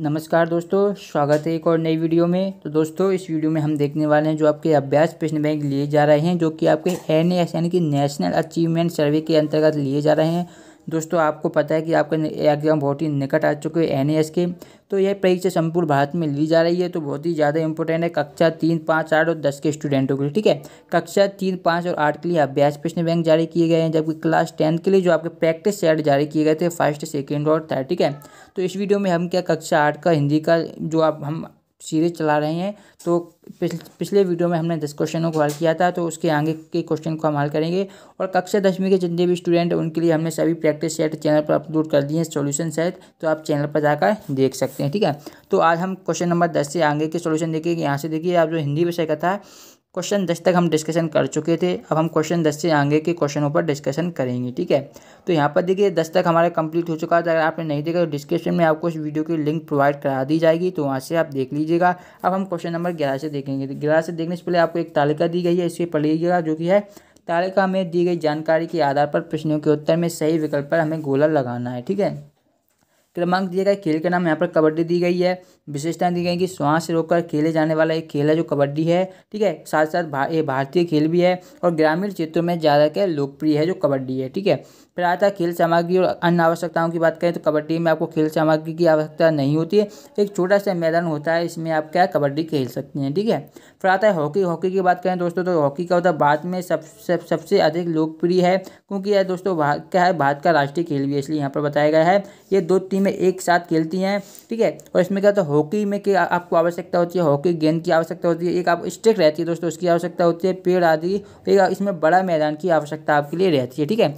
नमस्कार दोस्तों स्वागत है एक और नई वीडियो में तो दोस्तों इस वीडियो में हम देखने वाले हैं जो आपके अभ्यास प्रश्न बैंक लिए जा रहे हैं जो कि आपके एन एस यानी कि नेशनल अचीवमेंट सर्वे के अंतर्गत लिए जा रहे हैं दोस्तों आपको पता है कि आपका एग्जाम बहुत ही निकट आ चुके हैं एन के तो यह परीक्षा संपूर्ण भारत में ली जा रही है तो बहुत ही ज़्यादा इंपॉर्टेंट है कक्षा तीन पाँच आठ और दस के स्टूडेंटों के लिए ठीक है कक्षा तीन पाँच और आठ के लिए अभ्यास प्रश्न बैंक जारी किए गए हैं जबकि क्लास टेंथ के लिए जो आपके प्रैक्टिस सेट जारी किए गए थे फर्स्ट सेकेंड और थर्ड ठीक है तो इस वीडियो में हम क्या कक्षा आठ का हिंदी का जो आप हम सीरीज चला रहे हैं तो पिछले वीडियो में हमने दस क्वेश्चनों को हल किया था तो उसके आगे के क्वेश्चन को हम हल करेंगे और कक्षा दसवीं के जितने भी स्टूडेंट हैं उनके लिए हमने सभी प्रैक्टिस सेट चैनल पर अपलोड कर दिए हैं सोल्यूशन सेट तो आप चैनल पर जाकर देख सकते हैं ठीक है तो आज हम क्वेश्चन नंबर दस से आगे के सोल्यूशन देखेंगे यहाँ से देखिए आप जो हिंदी विषय का था क्वेश्चन दस तक हम डिस्कशन कर चुके थे अब हम क्वेश्चन दस से आगे के क्वेश्चनों पर डिस्कशन करेंगे ठीक है तो यहाँ पर देखिए दस तक हमारा कंप्लीट हो चुका है तो अगर आपने नहीं देखा तो डिस्क्रिप्शन में आपको इस वीडियो की लिंक प्रोवाइड करा दी जाएगी तो वहाँ से आप देख लीजिएगा अब हम क्वेश्चन नंबर ग्यारह से देखेंगे तो ग्यारह से देखने से पहले आपको एक तालिका दी गई है इसे पढ़ लीजिएगा जो कि है तालिका में दी गई जानकारी के आधार पर प्रश्नों के उत्तर में सही विकल्प पर हमें गोला लगाना है ठीक है क्रमांक दिया गया खेल का नाम यहाँ पर कबड्डी दी गई है विशेषताएं दी गई कि श्वास से रोककर खेले जाने वाला एक खेल है जो कबड्डी है ठीक है साथ साथ भा, ये भारतीय खेल भी है और ग्रामीण क्षेत्रों में ज़्यादा क्या लोकप्रिय है जो कबड्डी है ठीक है फिर आता है खेल सामग्री और अन्य आवश्यकताओं की बात करें तो कबड्डी में आपको खेल सामग्री की आवश्यकता नहीं होती है एक छोटा सा मैदान होता है इसमें आप क्या कबड्डी खेल सकते हैं ठीक है फिर आता है हॉकी हॉकी की बात करें दोस्तों तो हॉकी का होता है भारत में सब सब सबसे अधिक लोकप्रिय है क्योंकि यह दोस्तों क्या है भारत का राष्ट्रीय खेल भी इसलिए यहाँ पर बताया गया है ये दो टीमें एक साथ खेलती हैं ठीक है और इसमें क्या होता है हॉकी में क्या आपको आवश्यकता होती है हॉकी गेंद की आवश्यकता होती है एक आप स्टिक रहती है दोस्तों उसकी आवश्यकता होती है पेड़ आदि एक इसमें बड़ा मैदान की आवश्यकता आपके लिए रहती है ठीक है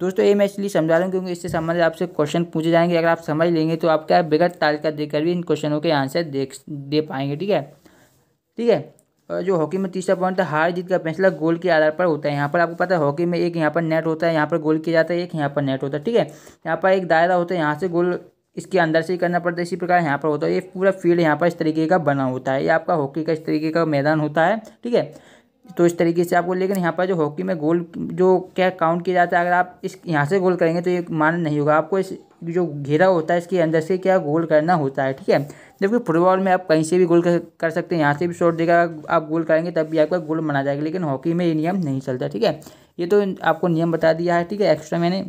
दोस्तों ये मैं इसलिए समझा रहा हूँ क्योंकि इससे संबंधित आपसे क्वेश्चन पूछे जाएंगे अगर आप समझ लेंगे तो आप क्या बगैर तालिका देकर भी इन क्वेश्चनों के आंसर देख दे पाएंगे ठीक है ठीक है और जो हॉकी में तीसरा पॉइंट है हार जीत का फैसला गोल के आधार पर होता है यहाँ पर आपको पता है हॉकी में एक यहाँ पर नेट होता है यहाँ पर गोल किया जाता है एक यहाँ पर नेट होता है ठीक है यहाँ पर एक दायरा होता है यहाँ से गोल इसके अंदर से ही करना पड़ता है इसी प्रकार यहाँ पर होता है ये पूरा फील्ड यहाँ पर इस तरीके का बना होता है ये आपका हॉकी का इस तरीके का मैदान होता है ठीक है तो इस तरीके से आपको लेकिन यहाँ पर जो हॉकी में गोल जो क्या काउंट किया जाता है अगर आप इस यहाँ से गोल करेंगे तो ये मान नहीं होगा आपको इस जो घेरा होता है इसके अंदर से क्या गोल करना होता है ठीक है जबकि फुटबॉल में आप कहीं से भी गोल कर सकते हैं यहाँ से भी शॉट देगा आप गोल करेंगे तब भी आपका गोल मना जाएगा लेकिन हॉकी में ये नियम नहीं चलता ठीक है ये तो आपको नियम बता दिया है ठीक है एक्स्ट्रा मैंने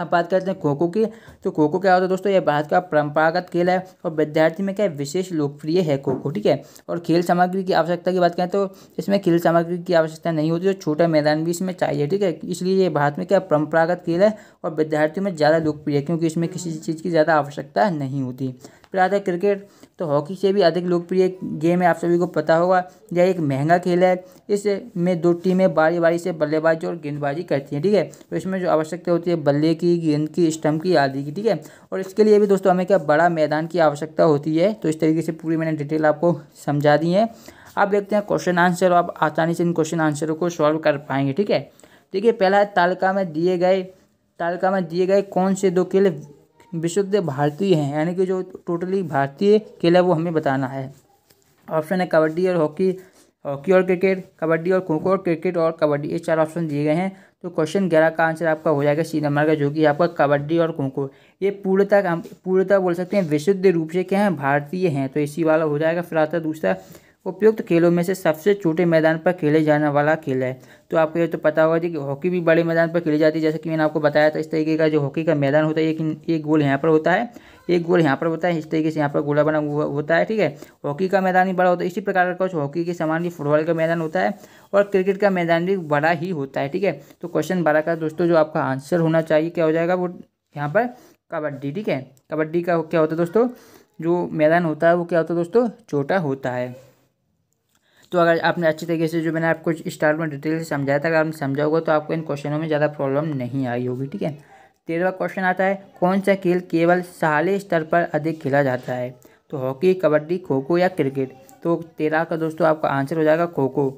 अब बात करते हैं खोखो की तो खोखो क्या होता है दोस्तों ये भारत का परंपरागत खेल है और विद्यार्थी में क्या विशेष लोकप्रिय है खोखो ठीक है और खेल सामग्री की आवश्यकता की बात करें तो इसमें खेल सामग्री की आवश्यकता नहीं होती तो छोटा मैदान भी इसमें चाहिए ठीक है इसलिए ये भारत में क्या परंपरागत खेल है और विद्यार्थियों में ज़्यादा लोकप्रिय है क्योंकि इसमें किसी चीज़ की ज़्यादा आवश्यकता नहीं होती फिर आता है क्रिकेट तो हॉकी से भी अधिक लोकप्रिय गेम है आप सभी को पता होगा यह एक महंगा खेल है इसमें दो टीमें बारी बारी से बल्लेबाजी और गेंदबाजी करती हैं ठीक है तो इसमें जो आवश्यकता होती है बल्ले की गेंद की स्टम्प की आदि की ठीक है और इसके लिए भी दोस्तों हमें क्या बड़ा मैदान की आवश्यकता होती है तो इस तरीके से पूरी मैंने डिटेल आपको समझा दी है आप देखते हैं क्वेश्चन आंसर आप आसानी से इन क्वेश्चन आंसरों को सॉल्व कर पाएंगे ठीक है देखिए पहला है तालिका में दिए गए तालिका में दिए गए कौन से दो खेल विशुद्ध भारतीय हैं यानी कि जो टोटली भारतीय खेल है वो हमें बताना है ऑप्शन है कबड्डी और हॉकी हॉकी और क्रिकेट कबड्डी और खो खो और क्रिकेट और कबड्डी ये चार ऑप्शन दिए गए हैं तो क्वेश्चन ग्यारह का आंसर आपका हो जाएगा सी नंबर का जो कि आपका कबड्डी और खो खो ये पूर्णतः हम पूर्णतः बोल सकते हैं विशुद्ध रूप से क्या है भारतीय हैं तो इसी वाला हो जाएगा फिर आता तो दूसरा उपयुक्त खेलों में से सबसे छोटे मैदान पर खेले जाने वाला खेल है तो आपको ये तो पता होगा कि हॉकी भी बड़े मैदान पर खेली जाती है जैसे कि मैंने आपको बताया था इस तरीके का जो हॉकी का मैदान होता है एक एक गोल यहाँ पर होता है एक गोल यहाँ पर होता है इस तरीके से यहाँ पर गोला बना हुआ होता है ठीक है हॉकी का मैदान भी बड़ा होता है इसी प्रकार का कुछ हॉकी के समान भी फुटबॉल का मैदान होता है और क्रिकेट का मैदान भी बड़ा ही होता है ठीक है तो क्वेश्चन बारह का दोस्तों जो आपका आंसर होना चाहिए क्या हो जाएगा वो यहाँ पर कबड्डी ठीक है कबड्डी का क्या होता है दोस्तों जो मैदान होता है वो क्या होता है दोस्तों छोटा होता है तो अगर आपने अच्छी तरीके से जो मैंने आपको स्टार्ट में डिटेल से समझाया था अगर आपने समझा होगा तो आपको इन क्वेश्चनों में ज़्यादा प्रॉब्लम नहीं आई होगी ठीक है तेरहवा क्वेश्चन आता है कौन सा खेल केवल साले स्तर पर अधिक खेला जाता है तो हॉकी कबड्डी खो खो या क्रिकेट तो तेरह का दोस्तों आपका आंसर हो जाएगा खो खो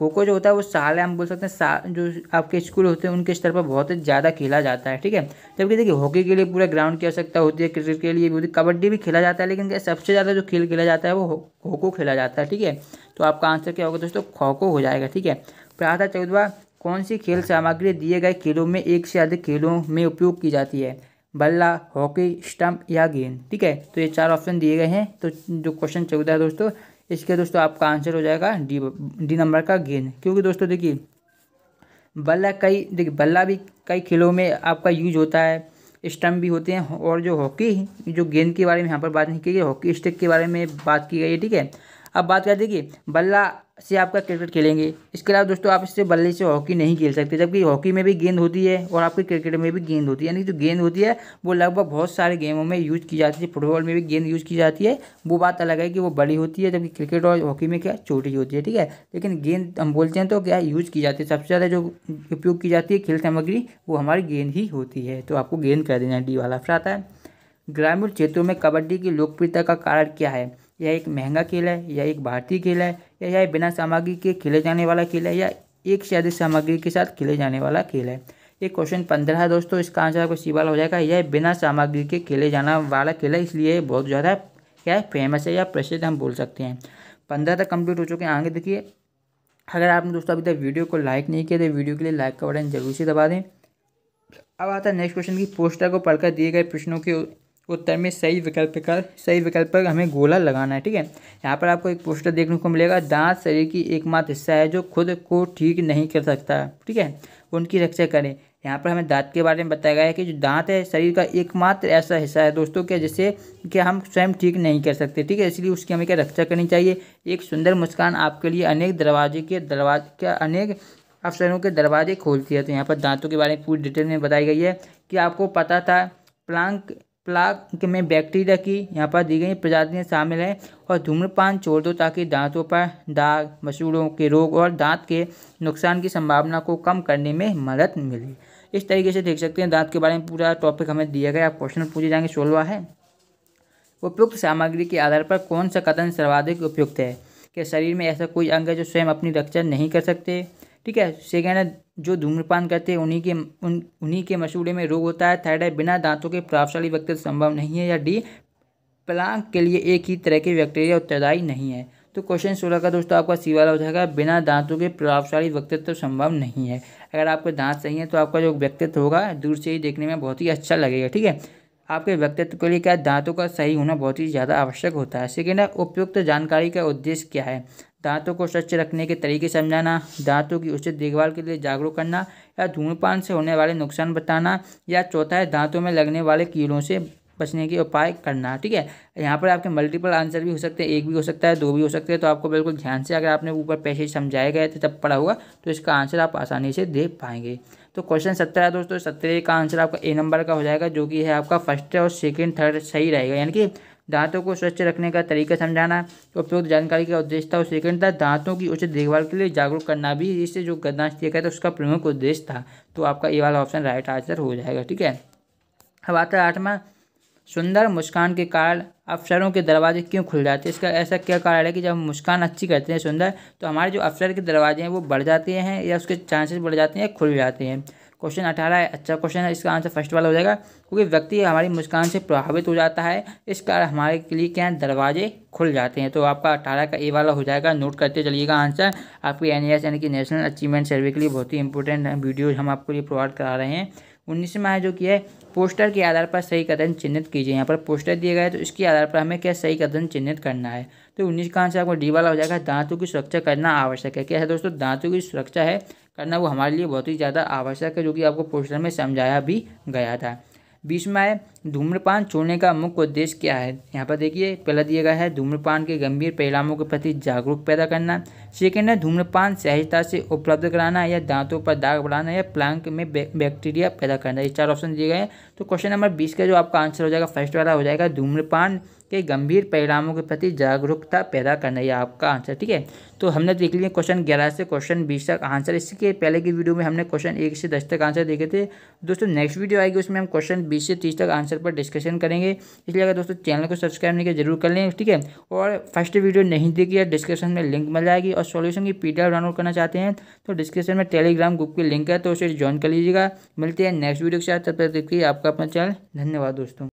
खोखो जो होता है वो साल हम बोल सकते हैं सा जो आपके स्कूल होते हैं उनके स्तर पर बहुत ज़्यादा खेला जाता है ठीक है जबकि देखिए हॉकी के लिए पूरा ग्राउंड की आवश्यकता होती है क्रिकेट के लिए भी होती है कबड्डी भी खेला जाता है लेकिन सबसे ज़्यादा जो खेल खेला जाता है वो खो खो खेला जाता है ठीक है तो आपका आंसर क्या होगा दोस्तों खो खो हो जाएगा ठीक है प्रातः चौदवा कौन सी खेल सामग्री दिए गए खेलों में एक से अधिक खेलों में उपयोग की जाती है बल्ला हॉकी स्टम्प या गेंद ठीक है तो ये चार ऑप्शन दिए गए हैं तो जो क्वेश्चन चौदह है दोस्तों इसके दोस्तों आपका आंसर हो जाएगा डी डी नंबर का गेंद क्योंकि दोस्तों देखिए बल्ला कई देखिए बल्ला भी कई खेलों में आपका यूज होता है स्टम्प भी होते हैं और जो हॉकी जो गेंद के बारे में यहाँ पर बात नहीं की गई हॉकी स्टिक के बारे में बात की गई है ठीक है अब बात कर देखिए बल्ला से आपका क्रिकेट खेलेंगे इसके अलावा दोस्तों आप इससे बल्ले से हॉकी नहीं खेल सकते जबकि हॉकी में भी गेंद होती है और आपके क्रिकेट में भी गेंद होती है यानी जो गेंद होती है वो लगभग बहुत सारे गेमों में यूज की जाती है फुटबॉल में भी गेंद यूज की जाती है वो बात अलग है कि वो बड़ी होती है जबकि क्रिकेट और हॉकी में क्या छोटी होती है ठीक है लेकिन गेंद हम बोलते हैं तो क्या यूज की जाती है सबसे ज़्यादा जो उपयोग की जाती है खेल सामग्री वो हमारी गेंद ही होती है तो आपको गेंद कर देना डी वाला फिर आता है ग्रामीण क्षेत्रों में कबड्डी की लोकप्रियता का कारण क्या है यह एक महंगा खेल है यह एक भारतीय खेल है या यह बिना सामग्री के खेले जाने वाला खेल है या एक से अधिक सामग्री के साथ खेले जाने वाला खेल है ये क्वेश्चन पंद्रह है दोस्तों इसका आंसर आपको सीवाल हो जाएगा यह बिना सामग्री के खेले जाना वाला खेल है इसलिए बहुत ज़्यादा क्या है फेमस है या प्रसिद्ध हम बोल सकते हैं पंद्रह तक कंप्लीट हो चुके हैं आगे देखिए अगर आपने दोस्तों अभी तक वीडियो को लाइक नहीं किया तो वीडियो के लिए लाइक का बटन जरूर से दबा दें अब आता है नेक्स्ट क्वेश्चन की पोस्टर को पढ़कर दिए गए प्रश्नों के उत्तर में सही विकल्प का सही विकल्प पर हमें गोला लगाना है ठीक है यहाँ पर आपको एक पोस्टर देखने को मिलेगा दांत शरीर की एकमात्र हिस्सा है जो खुद को ठीक नहीं कर सकता ठीक है उनकी रक्षा करें यहाँ पर हमें दांत के बारे में बताया गया है कि जो दांत है शरीर का एकमात्र ऐसा हिस्सा है दोस्तों क्या जिससे कि हम स्वयं ठीक नहीं कर सकते ठीक है इसलिए उसकी हमें क्या रक्षा करनी चाहिए एक सुंदर मुस्कान आपके लिए अनेक दरवाजे के दरवाजे क्या अनेक अफसरों के दरवाजे खोलती है तो यहाँ पर दांतों के बारे में पूरी डिटेल में बताई गई है कि आपको पता था प्लांक प्लाक में बैक्टीरिया की यहाँ पर दी गई प्रजातियाँ शामिल हैं और धूम्रपान छोड़ दो ताकि दांतों पर दाग मसूड़ों के रोग और दांत के नुकसान की संभावना को कम करने में मदद मिले इस तरीके से देख सकते हैं दांत के बारे में पूरा टॉपिक हमें दिया गया क्वेश्चन पूछे जाएंगे सोलवा है उपयुक्त सामग्री के आधार पर कौन सा कथन सर्वाधिक उपयुक्त है क्या शरीर में ऐसा कोई अंग है जो स्वयं अपनी रक्षा नहीं कर सकते ठीक है सेकेंड है जो धूम्रपान करते हैं उन्हीं के उन उन्हीं के मशूरे में रोग होता है थायराइड बिना दांतों के प्रभावशाली व्यक्ति तो संभव नहीं है या डी प्लांक के लिए एक ही तरह के बैक्टीरिया उत्तरदायी नहीं है तो क्वेश्चन सोलह का दोस्तों आपका सी वाला हो जाएगा बिना दांतों के प्रभावशाली व्यक्तित्व तो संभव नहीं है अगर आपके दांत सही हैं तो आपका जो व्यक्तित्व होगा दूर से ही देखने में बहुत ही अच्छा लगेगा ठीक है आपके व्यक्तित्व के लिए क्या दांतों का सही होना बहुत ही ज़्यादा आवश्यक होता है सेकेंड है उपयुक्त जानकारी का उद्देश्य क्या है दांतों को स्वच्छ रखने के तरीके समझाना दांतों की उचित देखभाल के लिए जागरूक करना या धूम्रपान से होने वाले नुकसान बताना या चौथा है दांतों में लगने वाले कीड़ों से बचने के उपाय करना ठीक है यहाँ पर आपके मल्टीपल आंसर भी हो सकते हैं एक भी हो सकता है दो भी हो सकते हैं तो आपको बिल्कुल ध्यान से अगर आपने ऊपर पैसे समझाए गए थे तब पढ़ा होगा तो इसका आंसर आप आसानी से दे पाएंगे तो क्वेश्चन सत्रह दोस्तों सत्रह का आंसर आपका ए नंबर का हो जाएगा जो कि है आपका फर्स्ट और सेकेंड थर्ड सही रहेगा यानी कि दांतों को स्वच्छ रखने का तरीका समझाना उपयुक्त जानकारी का उद्देश्य था और सेकंड था दांतों की उचित देखभाल के लिए जागरूक करना भी इससे जो गदनाश दिया गया था उसका प्रमुख उद्देश्य था तो आपका ये वाला ऑप्शन राइट आंसर हो जाएगा ठीक है अब आता है आठवां सुंदर मुस्कान के कारण अफसरों के दरवाजे क्यों खुल जाते हैं इसका ऐसा क्या कारण है कि जब हम मुस्कान अच्छी करते हैं सुंदर तो हमारे जो अफसर के दरवाजे हैं वो बढ़ जाते हैं या उसके चांसेस बढ़ जाते हैं खुल जाते हैं क्वेश्चन अठारह अच्छा क्वेश्चन है इसका आंसर फर्स्ट वाला हो जाएगा क्योंकि व्यक्ति हमारी मुस्कान से प्रभावित हो जाता है इस कारण हमारे के लिए क्या दरवाजे खुल जाते हैं तो आपका अठारह का ए वाला हो जाएगा नोट करते चलिएगा आंसर आपकी एन यानी कि नेशनल अचीवमेंट सर्वे के लिए बहुत ही इंपॉर्टेंट वीडियो हम आपको लिए प्रोवाइड करा रहे हैं उन्नीस में है जो कि है पोस्टर के आधार पर सही कथन चिन्हित कीजिए यहाँ पर पोस्टर दिया गया तो इसके आधार पर हमें क्या सही कथन चिन्हित करना है तो उन्नीस का आंसर आपको डी वाला हो जाएगा दांतों की सुरक्षा करना आवश्यक है क्या है दोस्तों दांतों की सुरक्षा है करना वो हमारे लिए बहुत ही ज़्यादा आवश्यक है जो कि आपको पोस्टर में समझाया भी गया था बीच में आए धूम्रपान छोड़ने का मुख्य उद्देश्य क्या है यहाँ पर देखिए पहला दिया गया है धूम्रपान के गंभीर परिणामों के प्रति जागरूक पैदा करना सेकेंड है धूम्रपान सहजता से उपलब्ध कराना या दांतों पर दाग बढ़ाना या प्लांक में बैक्टीरिया पैदा करना ये चार ऑप्शन दिए गए हैं तो क्वेश्चन नंबर बीस का जो आपका आंसर हो जाएगा फर्स्ट वाला हो जाएगा धूम्रपान के गंभीर परिणामों के प्रति जागरूकता पैदा करना ये आपका आंसर ठीक है तो हमने देख लिया क्वेश्चन ग्यारह से क्वेश्चन बीस तक आंसर इसके पहले की वीडियो में हमने क्वेश्चन एक से दस तक आंसर देखे थे दोस्तों नेक्स्ट वीडियो आएगी उसमें हम क्वेश्चन बीस से तीस तक आंसर पर डिस्कशन करेंगे इसलिए अगर दोस्तों चैनल को सब्सक्राइब नहीं किया जरूर कर लें ठीक है और फर्स्ट वीडियो नहीं देखी है डिस्क्रिप्शन में लिंक मिल जाएगी और सोल्यूशन की पी डाउनलोड करना चाहते हैं तो डिस्क्रिप्शन में टेलीग्राम ग्रुप की लिंक है तो उसे ज्वाइन कर लीजिएगा मिलते हैं नेक्स्ट वीडियो के साथ तब तक देखिए आपका अपना चैनल धन्यवाद दोस्तों